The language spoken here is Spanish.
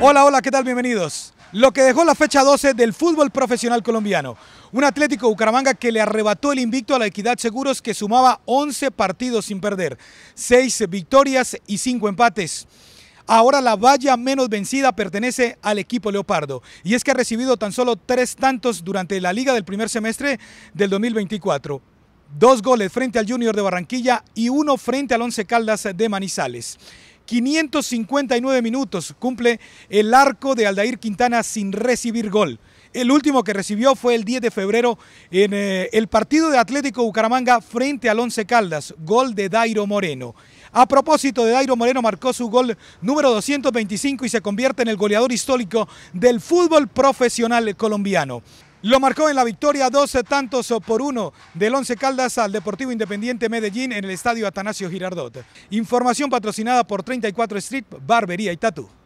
Hola, hola, ¿qué tal? Bienvenidos. Lo que dejó la fecha 12 del fútbol profesional colombiano. Un Atlético Bucaramanga que le arrebató el invicto a la Equidad Seguros que sumaba 11 partidos sin perder, 6 victorias y 5 empates. Ahora la valla menos vencida pertenece al equipo Leopardo y es que ha recibido tan solo tres tantos durante la liga del primer semestre del 2024. Dos goles frente al Junior de Barranquilla y uno frente al Once Caldas de Manizales. 559 minutos cumple el arco de Aldair Quintana sin recibir gol. El último que recibió fue el 10 de febrero en eh, el partido de Atlético Bucaramanga frente al Once Caldas, gol de Dairo Moreno. A propósito de Dairo Moreno, marcó su gol número 225 y se convierte en el goleador histórico del fútbol profesional colombiano. Lo marcó en la victoria 12 tantos por uno del Once Caldas al Deportivo Independiente Medellín en el Estadio Atanasio Girardot. Información patrocinada por 34 Street, Barbería y Tatu.